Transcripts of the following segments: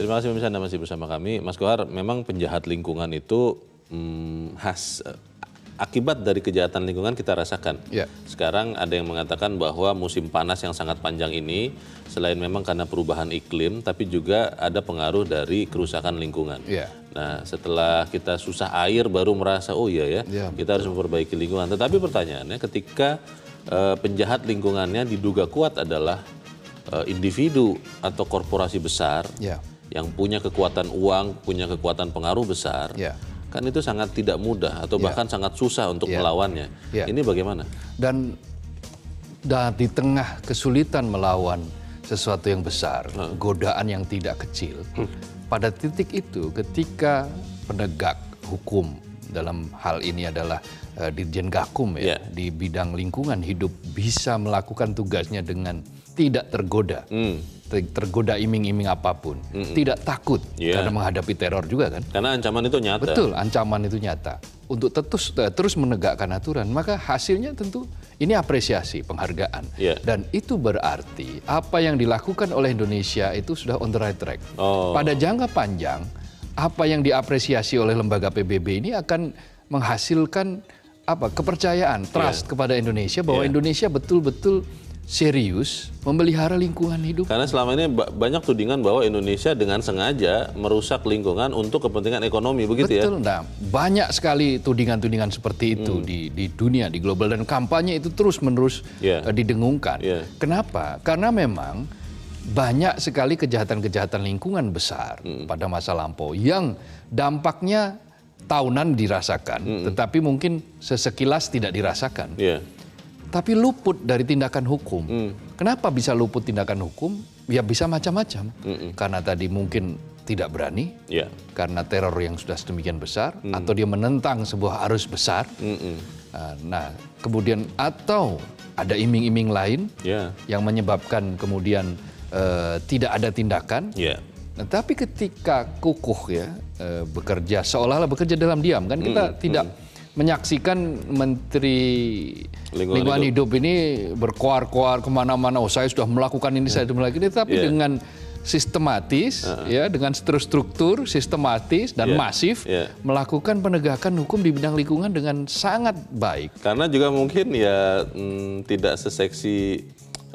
Terima kasih pemirsa Anda masih bersama kami. Mas Kohar, memang penjahat lingkungan itu hmm, khas eh, akibat dari kejahatan lingkungan kita rasakan. Ya. Sekarang ada yang mengatakan bahwa musim panas yang sangat panjang ini selain memang karena perubahan iklim, tapi juga ada pengaruh dari kerusakan lingkungan. Ya. Nah, setelah kita susah air baru merasa oh iya ya, ya kita harus memperbaiki lingkungan. Tetapi pertanyaannya ketika uh, penjahat lingkungannya diduga kuat adalah uh, individu atau korporasi besar. Ya yang punya kekuatan uang, punya kekuatan pengaruh besar, yeah. kan itu sangat tidak mudah atau ya. bahkan sangat susah untuk yeah. melawannya. Yeah. Ini bagaimana? Dan dan di tengah kesulitan melawan sesuatu yang besar, hmm. godaan yang tidak kecil, hmm. pada titik itu ketika penegak hukum dalam hal ini adalah uh, Dirjen Gakum ya yeah. di bidang lingkungan hidup bisa melakukan tugasnya dengan tidak tergoda. Hmm tergoda iming-iming apapun, mm -mm. tidak takut yeah. karena menghadapi teror juga kan? Karena ancaman itu nyata. Betul, ancaman itu nyata. Untuk terus eh, terus menegakkan aturan, maka hasilnya tentu ini apresiasi, penghargaan. Yeah. Dan itu berarti apa yang dilakukan oleh Indonesia itu sudah on the right track. Oh. Pada jangka panjang, apa yang diapresiasi oleh lembaga PBB ini akan menghasilkan apa kepercayaan, trust yeah. kepada Indonesia bahwa yeah. Indonesia betul-betul serius memelihara lingkungan hidup. Karena selama ini banyak tudingan bahwa Indonesia dengan sengaja merusak lingkungan untuk kepentingan ekonomi, begitu Betul, ya? Betul, nah, banyak sekali tudingan-tudingan seperti itu hmm. di, di dunia, di global, dan kampanye itu terus-menerus yeah. Ya. didengungkan. Yeah. Kenapa? Karena memang banyak sekali kejahatan-kejahatan lingkungan besar hmm. pada masa lampau yang dampaknya tahunan dirasakan, hmm. tetapi mungkin sesekilas tidak dirasakan. Yeah tapi luput dari tindakan hukum. Mm. Kenapa bisa luput tindakan hukum? Ya bisa macam-macam. Mm -mm. Karena tadi mungkin tidak berani, yeah. karena teror yang sudah sedemikian besar, mm. atau dia menentang sebuah arus besar. Mm -mm. Nah, kemudian atau ada iming-iming lain yeah. yang menyebabkan kemudian uh, tidak ada tindakan. Yeah. Nah, tapi ketika kukuh ya uh, bekerja seolah-olah bekerja dalam diam kan kita mm, tidak mm menyaksikan Menteri Lingkungan, Lingkungan Hidup. Hidup ini berkoar-koar kemana-mana. Oh saya sudah melakukan ini, hmm. saya sudah melakukan ini. Tapi yeah. dengan sistematis, uh -huh. ya dengan struktur sistematis dan yeah. masif yeah. melakukan penegakan hukum di bidang lingkungan dengan sangat baik. Karena juga mungkin ya hmm, tidak seseksi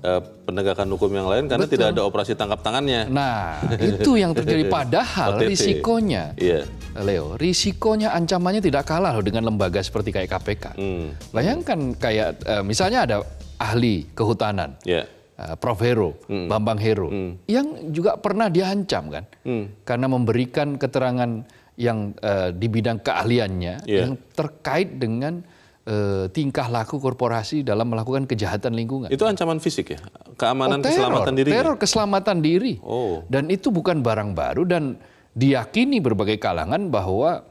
uh, penegakan hukum yang lain karena Betul. tidak ada operasi tangkap tangannya. Nah, itu yang terjadi padahal OTT. risikonya. yeah. Leo, risikonya ancamannya tidak kalah loh dengan lembaga seperti kayak KPK. Hmm. Bayangkan kayak uh, misalnya ada ahli kehutanan. Yeah. Iya. Prof. Hero, hmm. Bambang Hero, hmm. yang juga pernah diancam kan, hmm. karena memberikan keterangan yang uh, di bidang keahliannya yeah. yang terkait dengan Eh, tingkah laku korporasi dalam melakukan kejahatan lingkungan. Itu ancaman fisik ya, keamanan oh, keselamatan diri. Ya? Teror keselamatan diri. Oh. Dan itu bukan barang baru dan diyakini berbagai kalangan bahwa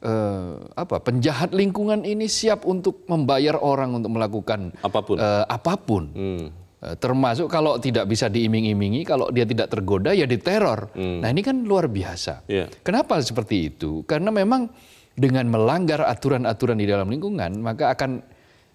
eh, apa penjahat lingkungan ini siap untuk membayar orang untuk melakukan apapun. Eh, apapun. Hmm. Eh, termasuk kalau tidak bisa diiming-imingi, kalau dia tidak tergoda ya diteror. Hmm. Nah ini kan luar biasa. Yeah. Kenapa seperti itu? Karena memang dengan melanggar aturan-aturan di dalam lingkungan, maka akan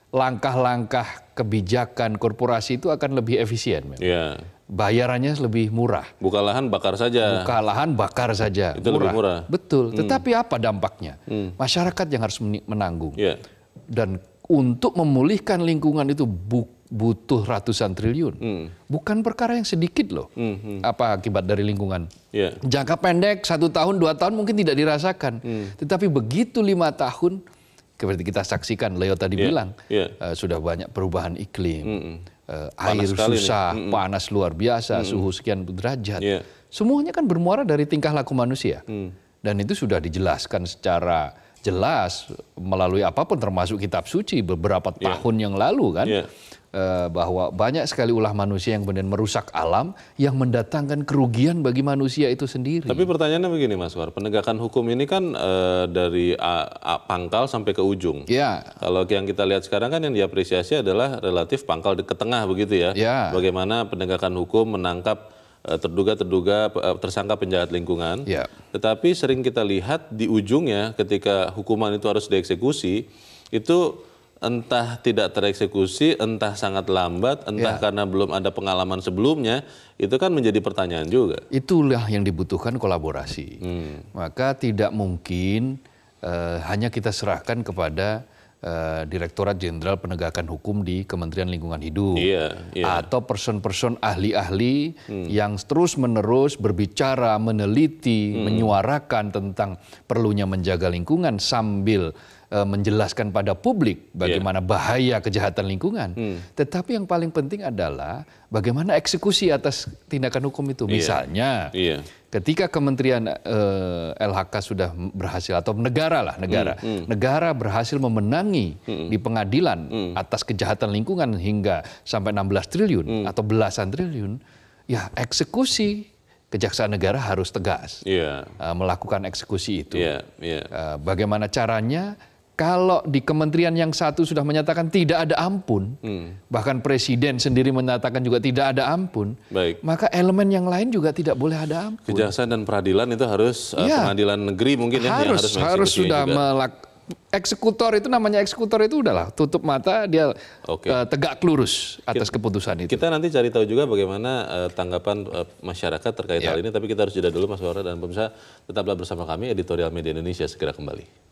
langkah-langkah kebijakan korporasi itu akan lebih efisien. Memang. Iya. Yeah. Bayarannya lebih murah. Buka lahan bakar saja. Buka lahan bakar saja. Itu murah. lebih murah. Betul. Hmm. Tetapi apa dampaknya? Hmm. Masyarakat yang harus menanggung. Yeah. Dan untuk memulihkan lingkungan itu bukan butuh ratusan triliun. Hmm. Bukan perkara yang sedikit loh. Hmm, hmm. Apa akibat dari lingkungan? Yeah. Jangka pendek satu tahun dua tahun mungkin tidak dirasakan, hmm. tetapi begitu lima tahun, seperti kita saksikan Leo tadi yeah. bilang yeah. Iya. Uh, sudah banyak perubahan iklim, hmm. uh, panas air susah, hmm, hmm. panas luar biasa, hmm. hmm. suhu sekian derajat. Yeah. Semuanya kan bermuara dari tingkah laku manusia, hmm. dan itu sudah dijelaskan secara jelas melalui apapun termasuk kitab suci beberapa yeah. tahun yang lalu kan. Yeah Eh, bahwa banyak sekali ulah manusia yang kemudian merusak alam yang mendatangkan kerugian bagi manusia itu sendiri. Tapi pertanyaannya begini Mas War, penegakan hukum ini kan e, dari a, a, pangkal sampai ke ujung. Ya. Kalau yang kita lihat sekarang kan yang diapresiasi adalah relatif pangkal ke tengah begitu ya. ya. Bagaimana penegakan hukum menangkap eh, terduga-terduga tersangka penjahat lingkungan. Ya. Tetapi sering kita lihat di ujungnya ketika hukuman itu harus dieksekusi itu entah tidak tereksekusi, entah sangat lambat, entah ya. karena belum ada pengalaman sebelumnya, itu kan menjadi pertanyaan juga. Itulah yang dibutuhkan kolaborasi. Hmm. Maka tidak mungkin uh, hanya kita serahkan kepada uh, Direktorat Jenderal Penegakan Hukum di Kementerian Lingkungan Hidup Ya, ya. atau person-person ahli-ahli hmm. yang terus-menerus berbicara, meneliti, hmm. menyuarakan tentang perlunya menjaga lingkungan sambil Eh, menjelaskan pada publik bagaimana yeah. bahaya kejahatan lingkungan. Hmm. Tetapi yang paling penting adalah bagaimana eksekusi atas tindakan hukum itu. Iya. Misalnya, yeah. ketika Kementerian uh, eh, LHK sudah berhasil atau negara lah negara, hmm. Hmm. negara berhasil memenangi hmm. di pengadilan hmm. atas kejahatan lingkungan hingga sampai 16 triliun hmm. atau belasan triliun, ya eksekusi kejaksaan negara harus tegas yeah. Iya. uh, melakukan eksekusi itu. Yeah, yeah. Uh, bagaimana caranya? Kalau di kementerian yang satu sudah menyatakan tidak ada ampun, hmm. bahkan presiden sendiri menyatakan juga tidak ada ampun, Baik. maka elemen yang lain juga tidak boleh ada ampun. Kejaksaan dan peradilan itu harus ya. uh, pengadilan negeri mungkin harus, ya harus harus sudah melak eksekutor itu namanya eksekutor itu udahlah tutup mata dia okay. uh, eh, tegak lurus atas kita, keputusan itu. Kita nanti cari tahu juga bagaimana uh, tanggapan uh, masyarakat terkait ya. hal ini tapi kita harus jeda dulu Mas Wara dan pemirsa tetaplah bersama kami editorial media Indonesia segera kembali.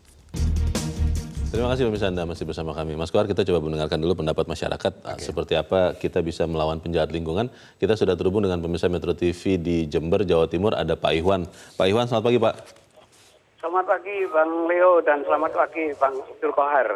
Terima kasih pemirsa Anda masih bersama kami. Mas Kuar, kita coba mendengarkan dulu pendapat masyarakat ah, okay. seperti apa kita bisa melawan penjahat lingkungan. Kita sudah terhubung dengan pemirsa Metro TV di Jember, Jawa Timur, ada Pak Iwan. Pak Iwan, selamat pagi Pak. Selamat pagi Bang Leo dan selamat pagi Bang Abdul Kohar.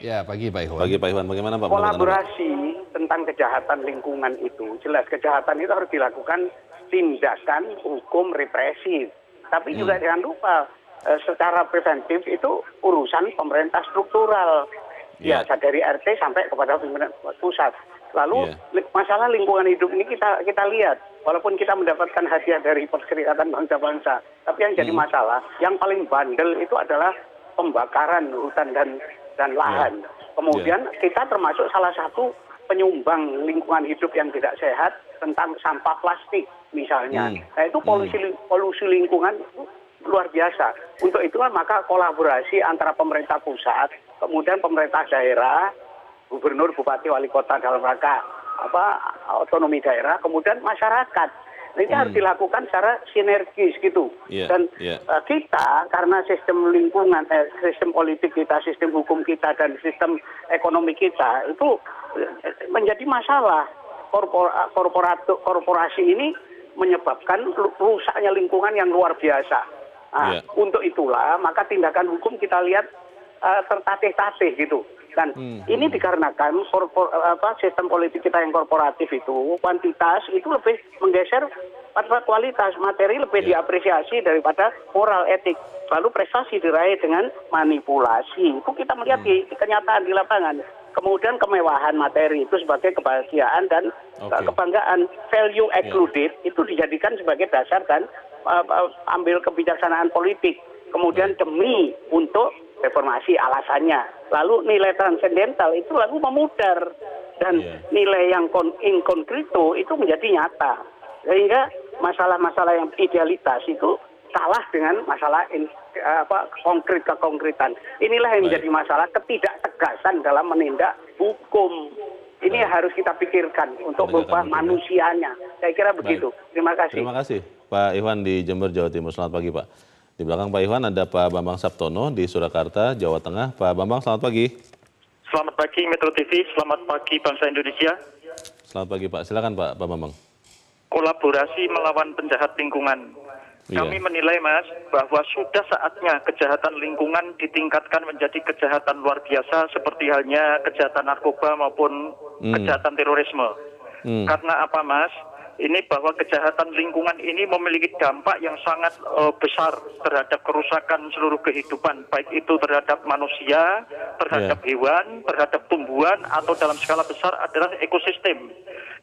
Ya, pagi Pak Iwan. Pagi Pak Iwan, bagaimana Pak? Kolaborasi tentang kejahatan lingkungan itu, jelas kejahatan itu harus dilakukan tindakan hukum represif. Tapi hmm. juga jangan lupa Eh, secara preventif itu urusan pemerintah struktural yeah. ya dari RT sampai kepada pimpinan pusat. Lalu yeah. masalah lingkungan hidup ini kita kita lihat walaupun kita mendapatkan hadiah dari Perserikatan Bangsa-Bangsa, tapi yang jadi hmm. masalah yang paling bandel itu adalah pembakaran hutan dan dan lahan. Yeah. Kemudian yeah. kita termasuk salah satu penyumbang lingkungan hidup yang tidak sehat tentang sampah plastik misalnya. Hmm. Nah itu polusi hmm. polusi lingkungan luar biasa. Untuk itulah maka kolaborasi antara pemerintah pusat, kemudian pemerintah daerah, gubernur, bupati, wali kota dalam rangka apa otonomi daerah, kemudian masyarakat. Ini hmm. harus dilakukan secara sinergis gitu. Yeah, dan yeah. Iya. Uh, kita karena sistem lingkungan, eh, sistem politik kita, sistem hukum kita dan sistem ekonomi kita itu e, menjadi masalah. E, korporasi ini menyebabkan rusaknya lingkungan yang luar biasa. Nah, yeah. Untuk itulah maka tindakan hukum kita lihat uh, tertatih-tatih gitu. Dan hmm. ini dikarenakan korpor, apa, sistem politik kita yang korporatif itu kuantitas itu lebih menggeser pada kualitas materi lebih yeah. diapresiasi daripada moral etik. Lalu prestasi diraih dengan manipulasi. Itu kita melihat hmm. di, kenyataan di lapangan. Kemudian kemewahan materi itu sebagai kebahagiaan dan eh, okay. kebanggaan. Value iya. excluded yeah. itu dijadikan sebagai dasar kan. Eh, eh, ambil kebijaksanaan politik kemudian demi untuk reformasi alasannya lalu nilai transendental itu lalu memudar dan yeah. nilai yang in concreto itu menjadi nyata sehingga masalah-masalah yang idealitas itu salah dengan masalah in, apa konkret kekongkretan inilah yang menjadi masalah ketidaktegasan dalam menindak hukum ini Baik. harus kita pikirkan untuk berubah ya. manusianya. Saya kira begitu. Terima kasih. Terima kasih. Pak Iwan di Jember, Jawa Timur. Selamat pagi Pak. Di belakang Pak Iwan ada Pak Bambang Sabtono di Surakarta, Jawa Tengah. Pak Bambang, selamat pagi. Selamat pagi Metro TV, selamat pagi bangsa Indonesia. Selamat pagi Pak, silakan Pak, Pak Bambang. Kolaborasi melawan penjahat lingkungan. Iya. Kami menilai Mas bahwa sudah saatnya kejahatan lingkungan ditingkatkan menjadi kejahatan luar biasa seperti halnya kejahatan narkoba maupun hmm. kejahatan terorisme. Hmm. Karena apa Mas? ini bahwa kejahatan lingkungan ini memiliki dampak yang sangat uh, besar terhadap kerusakan seluruh kehidupan, baik itu terhadap manusia, terhadap yeah. hewan, terhadap tumbuhan, atau dalam skala besar adalah ekosistem.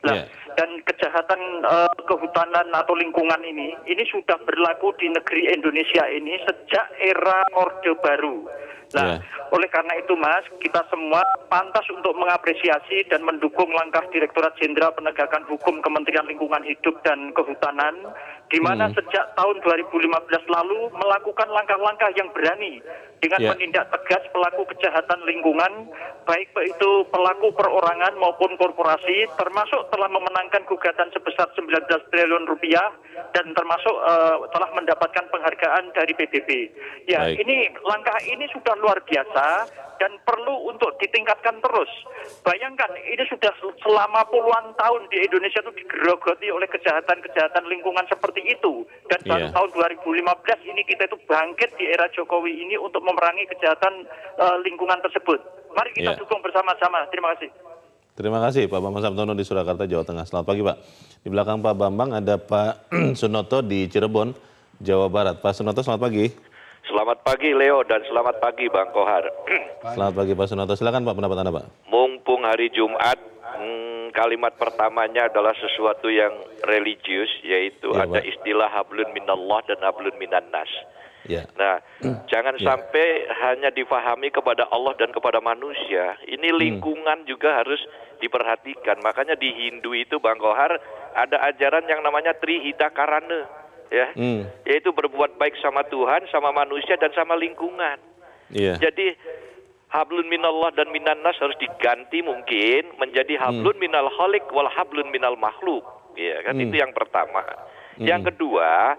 Nah, yeah. dan kejahatan uh, kehutanan atau lingkungan ini, ini sudah berlaku di negeri Indonesia ini sejak era Orde Baru Nah, yeah. oleh karena itu Mas, kita semua pantas untuk mengapresiasi dan mendukung langkah Direktorat Jenderal Penegakan Hukum Kementerian Lingkungan Hidup dan Kehutanan di mana hmm. sejak tahun 2015 lalu melakukan langkah-langkah yang berani dengan yeah. menindak tegas pelaku kejahatan lingkungan baik itu pelaku perorangan maupun korporasi termasuk telah memenangkan gugatan sebesar 19 triliun rupiah dan termasuk uh, telah mendapatkan penghargaan dari PBB. Ya, baik. ini langkah ini sudah sangat luar biasa dan perlu untuk ditingkatkan terus. Bayangkan ini sudah selama puluhan tahun di Indonesia itu digerogoti oleh kejahatan-kejahatan lingkungan seperti itu. Dan yeah. tahun 2015 ini kita itu bangkit di era Jokowi ini untuk memerangi kejahatan uh, lingkungan tersebut. Mari kita yeah. dukung bersama-sama. Terima kasih. Terima kasih Pak Bambang Sabtono di Surakarta, Jawa Tengah. Selamat pagi Pak. Di belakang Pak Bambang ada Pak Sunoto di Cirebon, Jawa Barat. Pak Sunoto, selamat pagi. Selamat pagi Leo dan selamat pagi Bang Kohar. Selamat pagi Pak Sunoto. Silakan Pak pendapat Anda Pak. Mumpung hari Jumat, hmm, kalimat pertamanya adalah sesuatu yang religius, yaitu ya, ada istilah hablun minallah dan hablun minannas. Ya. Nah, jangan ya. sampai hanya difahami kepada Allah dan kepada manusia. Ini hmm. lingkungan hmm. juga harus diperhatikan. Makanya di Hindu itu Bang Kohar ada ajaran yang namanya Trihita Karana ya hmm. yaitu berbuat baik sama Tuhan sama manusia dan sama lingkungan yeah. jadi hablun minallah dan minannas harus diganti mungkin menjadi hmm. hablun hmm. minal holik wal hablun minal makhluk ya kan hmm. itu yang pertama hmm. yang kedua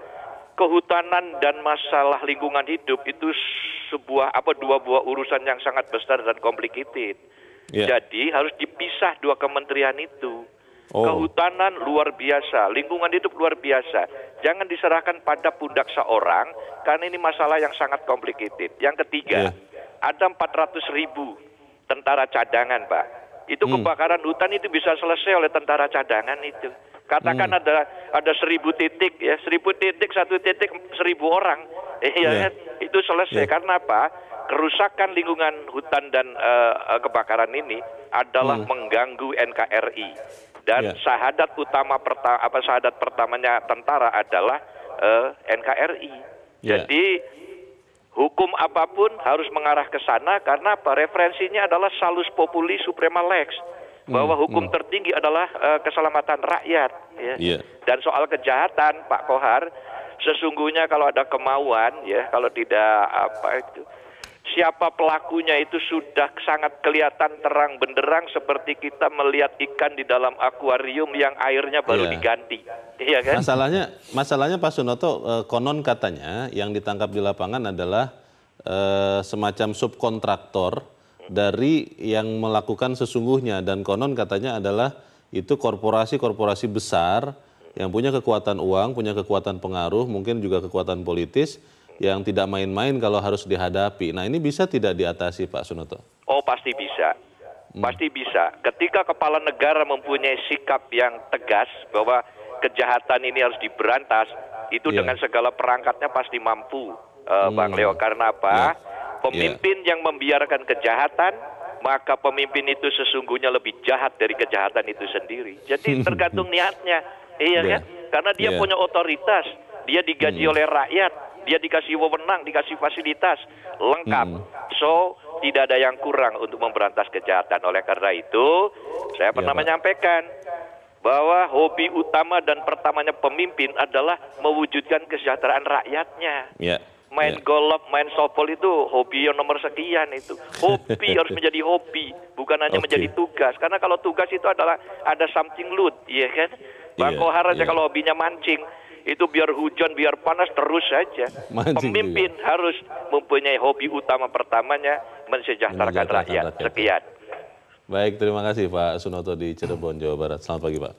kehutanan dan masalah lingkungan hidup itu sebuah apa dua buah urusan yang sangat besar dan complicated yeah. jadi harus dipisah dua kementerian itu oh. kehutanan luar biasa, lingkungan hidup luar biasa. Jangan diserahkan pada pundak seorang karena ini masalah yang sangat komplikated. Yang ketiga, yeah. ada 400 ribu tentara cadangan, Pak. Itu hmm. kebakaran hutan itu bisa selesai oleh tentara cadangan itu. Katakan hmm. ada ada seribu titik ya, seribu titik satu titik seribu orang, eh, ya yeah. Kan? itu selesai. Yeah. Karena apa? Kerusakan lingkungan hutan dan uh, kebakaran ini adalah hmm. mengganggu NKRI. Dan yeah. syahadat utama perta apa syahadat pertamanya tentara adalah uh, eh, NKRI. Yeah. Jadi hukum apapun harus mengarah ke sana karena apa? Referensinya adalah salus populi suprema lex hmm, bahwa hmm. hukum hmm. tertinggi adalah uh, keselamatan rakyat ya. Yeah. Dan soal kejahatan Pak Kohar sesungguhnya kalau ada kemauan ya kalau tidak apa itu siapa pelakunya itu sudah sangat kelihatan terang benderang seperti kita melihat ikan di dalam akuarium yang airnya baru iya. diganti. Iya kan? Masalahnya masalahnya Pak Sunoto eh, konon katanya yang ditangkap di lapangan adalah eh, semacam subkontraktor dari yang melakukan sesungguhnya dan konon katanya adalah itu korporasi-korporasi besar yang punya kekuatan uang, punya kekuatan pengaruh, mungkin juga kekuatan politis yang tidak main-main kalau harus dihadapi. Nah ini bisa tidak diatasi Pak Sunoto? Oh pasti bisa. Hmm. Pasti bisa. Ketika kepala negara mempunyai sikap yang tegas bahwa kejahatan ini harus diberantas, itu yeah. dengan segala perangkatnya pasti mampu, uh, hmm. Bang Leo. Karena apa? Yeah. Pemimpin yeah. yang membiarkan kejahatan, maka pemimpin itu sesungguhnya lebih jahat dari kejahatan itu sendiri. Jadi tergantung niatnya, iya ya. kan? Karena dia yeah. punya otoritas, dia digaji hmm. oleh rakyat dia dikasih wewenang, dikasih fasilitas lengkap. Hmm. So tidak ada yang kurang untuk memberantas kejahatan. Oleh karena itu, saya pernah ya, menyampaikan bahwa hobi utama dan pertamanya pemimpin adalah mewujudkan kesejahteraan rakyatnya. Ya. Main ya. golf, main softball itu hobi yang nomor sekian itu. Hobi harus menjadi hobi, bukan hanya okay. menjadi tugas. Karena kalau tugas itu adalah ada something loot, ya kan? Bang yeah, Kohar aja yeah. kalau hobinya mancing, itu biar hujan biar panas terus saja. Mancing Pemimpin juga. harus mempunyai hobi utama pertamanya mensejahterakan, rakyat. rakyat. Ya. Sekian. Baik, terima kasih Pak Sunoto di Cirebon, Jawa Barat. Selamat pagi Pak.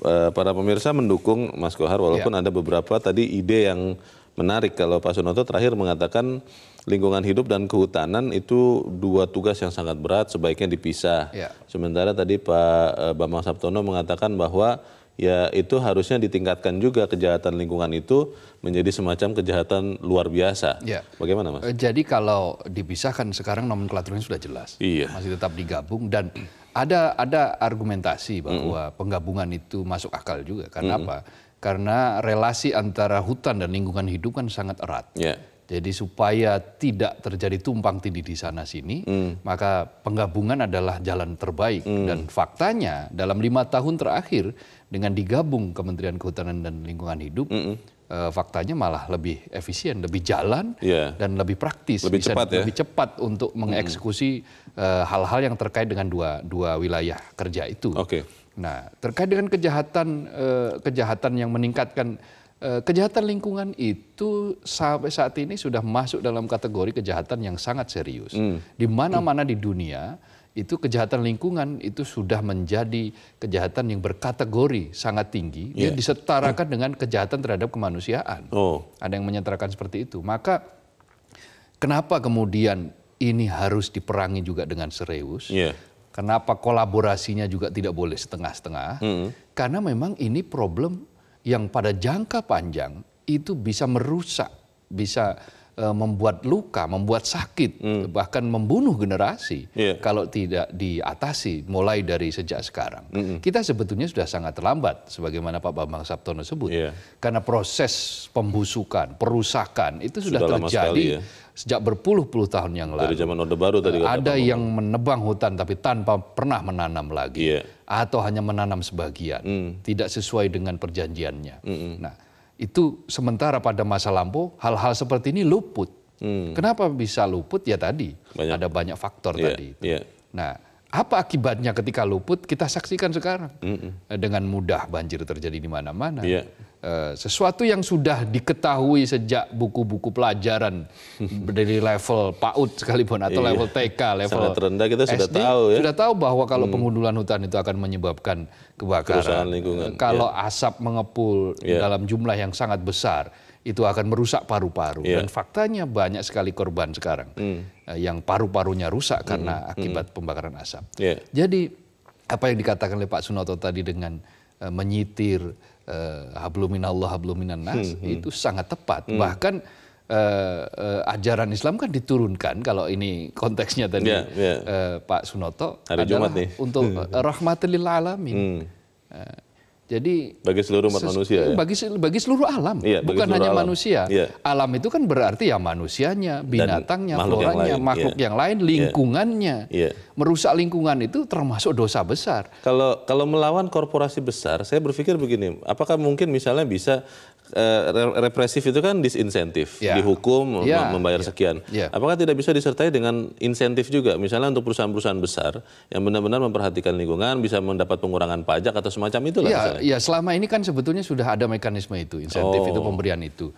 Eh, para pemirsa mendukung Mas Kohar walaupun ya. ada beberapa tadi ide yang menarik kalau Pak Sunoto terakhir mengatakan lingkungan hidup dan kehutanan itu dua tugas yang sangat berat sebaiknya dipisah. Ya. Sementara tadi Pak eh, Bambang Sabtono mengatakan bahwa ya itu harusnya ditingkatkan juga kejahatan lingkungan itu menjadi semacam kejahatan luar biasa. Ya. Bagaimana mas? Eh, jadi kalau dipisahkan sekarang nomenklaturnya sudah jelas, iya. masih tetap digabung dan ada ada argumentasi bahwa mm penggabungan itu masuk akal juga. Karena -mm. apa? Karena relasi antara hutan dan lingkungan hidup kan sangat erat. Yeah. Jadi supaya tidak terjadi tumpang tindih di sana sini, mm. maka penggabungan adalah jalan terbaik. Mm. Dan faktanya dalam lima tahun terakhir dengan digabung Kementerian Kehutanan dan Lingkungan Hidup mm -hmm. e, faktanya malah lebih efisien, lebih jalan yeah. dan lebih praktis, lebih bisa cepat, ya? lebih cepat untuk mengeksekusi eh, hal-hal mm -hmm. e, yang terkait dengan dua dua wilayah kerja itu. Okay. Nah, terkait dengan kejahatan e, kejahatan yang meningkatkan e, kejahatan lingkungan itu sampai saat ini sudah masuk dalam kategori kejahatan yang sangat serius. Mm. Di mana-mana mm. di dunia itu kejahatan lingkungan itu sudah menjadi kejahatan yang berkategori sangat tinggi. Yeah. Dia iya. disetarakan dengan kejahatan terhadap kemanusiaan. Oh. Ada yang menyetarakan seperti itu. Maka kenapa kemudian ini harus diperangi juga dengan serius? Yeah. Kenapa kolaborasinya juga tidak boleh setengah-setengah? Mm. Karena memang ini problem yang pada jangka panjang itu bisa merusak, bisa Eh, membuat luka, membuat sakit, hmm. bahkan membunuh generasi yeah. kalau tidak diatasi mulai dari sejak sekarang. Mm -mm. Kita sebetulnya sudah sangat terlambat sebagaimana Pak Bambang Sabtono sebut. Yeah. Karena proses pembusukan, perusakan itu sudah, sudah terjadi sekali, ya? sejak berpuluh-puluh tahun yang lalu. Dari zaman Orde Baru tadi kata Ada yang menebang hutan tapi tanpa pernah menanam lagi yeah. atau hanya menanam sebagian, mm. tidak sesuai dengan perjanjiannya. Mm -mm. Nah, itu sementara pada masa lampau hal-hal seperti ini luput. Hmm. Kenapa bisa luput? Ya tadi banyak. ada banyak faktor yeah, tadi. Itu. Yeah. Nah, apa akibatnya ketika luput kita saksikan sekarang mm -mm. dengan mudah banjir terjadi di mana-mana. Yeah. Eh, sesuatu yang sudah diketahui sejak buku-buku pelajaran dari level PAUD sekalipun atau iya, level TK, level sangat rendah kita sudah SD, tahu ya. Sudah tahu bahwa kalau hmm. pengundulan hutan itu akan menyebabkan kebakaran. Lingkungan, eh, kalau ya. asap mengepul ya. dalam jumlah yang sangat besar itu akan merusak paru-paru ya. dan faktanya banyak sekali korban sekarang hmm. Eh, yang paru-parunya rusak karena hmm. akibat hmm. pembakaran asap. Iya. Jadi apa yang dikatakan oleh Pak Sunoto tadi dengan Eh, menyitir eh, habluminallah habluminan nas hmm, hmm. itu sangat tepat. Hmm. Bahkan uh, uh, ajaran Islam kan diturunkan kalau ini konteksnya tadi yeah, ya, ya. yeah. Uh, Pak Sunoto Hari adalah Jumat nih. untuk rahmatilil alamin. Hmm. Uh, jadi bagi seluruh umat manusia iya, ya. Bagi bagi seluruh alam, iya, bagi bukan seluruh hanya alam. manusia. Iya. Alam itu kan berarti ya manusianya, binatangnya, makhluk floranya, yang lain. makhluk iya. yang lain, iya. lingkungannya. Iya. Merusak lingkungan itu termasuk dosa besar. Kalau kalau melawan korporasi besar, saya berpikir begini, apakah mungkin misalnya bisa Eh, represif itu kan disinsentif, yeah. dihukum yeah. membayar yeah. sekian. Yeah. Apakah tidak bisa disertai dengan insentif juga? Misalnya untuk perusahaan-perusahaan besar yang benar-benar memperhatikan lingkungan bisa mendapat pengurangan pajak atau semacam itu Ya, yeah, yeah, selama ini kan sebetulnya sudah ada mekanisme itu, insentif oh. itu pemberian itu.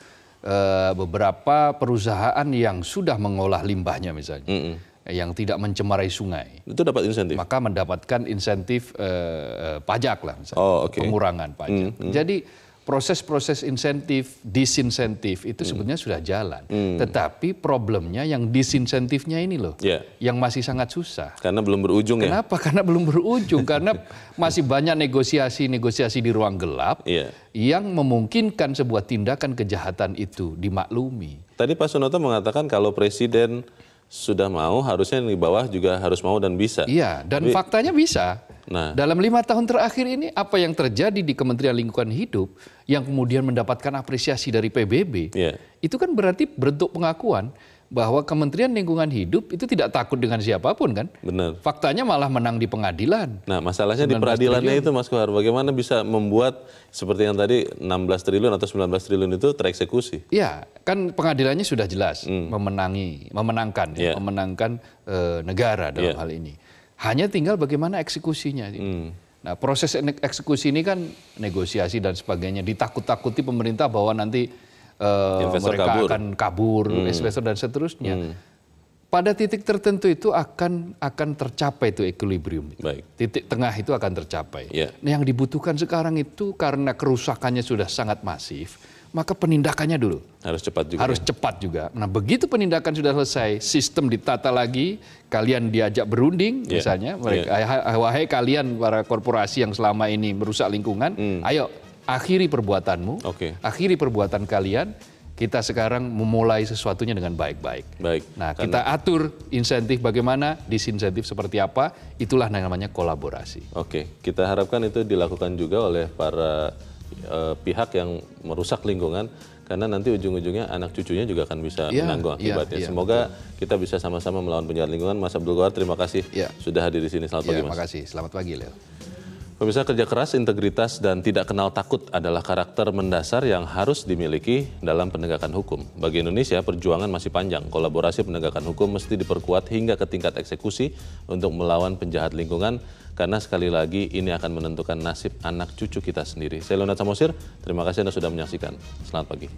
Uh, beberapa perusahaan yang sudah mengolah limbahnya misalnya. Mm -mm yang tidak mencemari sungai. Itu dapat insentif. Maka mendapatkan insentif eh, eh pajak lah misalnya, oh, okay. pengurangan pajak. Mm, mm. Jadi proses-proses insentif, disinsentif itu hmm. sebenarnya hmm. sudah jalan. Hmm. Tetapi problemnya yang disinsentifnya ini loh, yeah. yang masih sangat susah. Karena belum berujung Kenapa? ya? Kenapa? Karena belum berujung, karena masih banyak negosiasi-negosiasi di ruang gelap yeah. yang memungkinkan sebuah tindakan kejahatan itu dimaklumi. Tadi Pak Sunoto mengatakan kalau Presiden sudah mau harusnya yang di bawah juga harus mau dan bisa. Iya, dan Tapi, faktanya bisa. Nah. Dalam lima tahun terakhir ini apa yang terjadi di Kementerian Lingkungan Hidup yang kemudian mendapatkan apresiasi dari PBB, yeah. itu kan berarti bentuk pengakuan bahwa Kementerian Lingkungan Hidup itu tidak takut dengan siapapun kan? Benar. Faktanya malah menang di pengadilan. Nah, masalahnya di peradilannya itu Mas Kohar, bagaimana bisa membuat seperti yang tadi 16 triliun atau 19 triliun itu tereksekusi? Ya, kan pengadilannya sudah jelas hmm. memenangi, memenangkan, yeah. Iya. memenangkan e, negara dalam yeah. hal ini. Hanya tinggal bagaimana eksekusinya. Gitu. Hmm. Nah, proses eksekusi ini kan negosiasi dan sebagainya. Ditakut-takuti pemerintah bahwa nanti uh, mereka kabur. akan kabur, hmm. investor dan seterusnya. Hmm. Pada titik tertentu itu akan akan tercapai itu equilibrium. Itu. Baik. Titik tengah itu akan tercapai. Yeah. Nah, yang dibutuhkan sekarang itu karena kerusakannya sudah sangat masif maka penindakannya dulu. Harus cepat juga. Harus ya. cepat juga. Nah, begitu penindakan sudah selesai, sistem ditata lagi, kalian diajak berunding yeah. misalnya, ya. mereka yeah. wahai kalian para korporasi yang selama ini merusak lingkungan, mm. ayo akhiri perbuatanmu, okay. akhiri perbuatan kalian, kita sekarang memulai sesuatunya dengan baik-baik. Baik. Nah, karena... kita atur insentif bagaimana, disinsentif seperti apa, itulah namanya kolaborasi. Oke, kita harapkan itu dilakukan juga oleh para uh, pihak yang merusak lingkungan karena nanti ujung-ujungnya anak cucunya juga akan bisa ya, menanggung iya, akibatnya. Ya, Semoga betul. kita bisa sama-sama melawan penjahat lingkungan. Mas Abdul Gawar, terima kasih ya. sudah hadir di sini. Selamat ya, pagi, iya, Mas. Terima kasih. Selamat pagi, Leo. Pemirsa kerja keras, integritas, dan tidak kenal takut adalah karakter mendasar yang harus dimiliki dalam penegakan hukum. Bagi Indonesia, perjuangan masih panjang. Kolaborasi penegakan hukum mesti diperkuat hingga ke tingkat eksekusi untuk melawan penjahat lingkungan karena sekali lagi ini akan menentukan nasib anak cucu kita sendiri. Saya Leonard Samosir, terima kasih Anda sudah menyaksikan. Selamat pagi.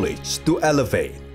knowledge to elevate.